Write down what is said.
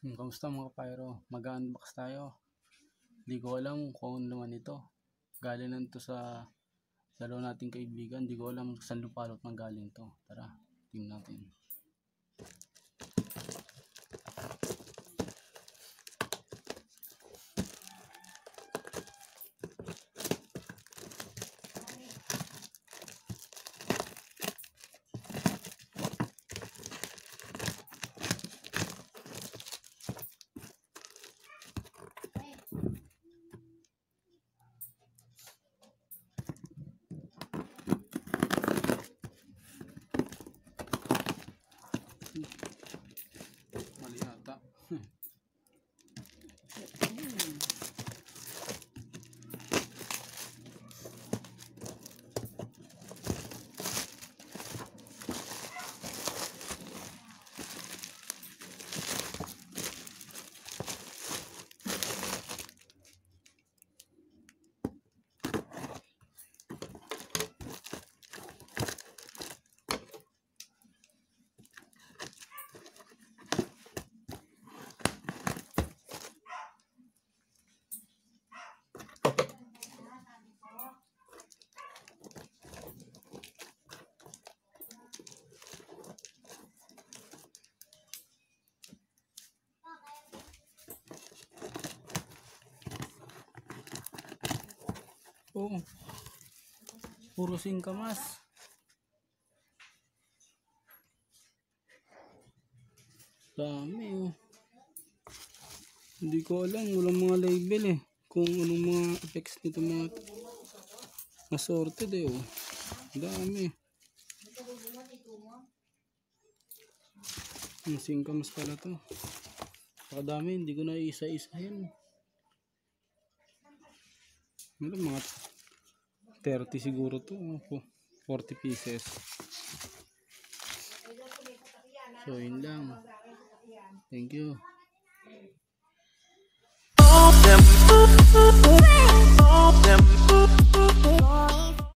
Hmm, kamusta mga kapayro? Mag-unbox tayo. Hindi ko alam kung ano naman ito. Galing lang to sa dalawa nating kaibigan. Hindi ko alam saan lupalot ng galing to. Tara, tingnan natin. Oo. Puro singkamas. Dami oh. Hindi ko alam. Walang mga label eh. Kung anong mga effects nito mga nasorted eh oh. Dami. Ang singkamas pala to. Pakadami. Hindi ko na isa-isa yan. Ano mga 30 siguro to. Opo. 40 pieces. So, yun lang. Thank you.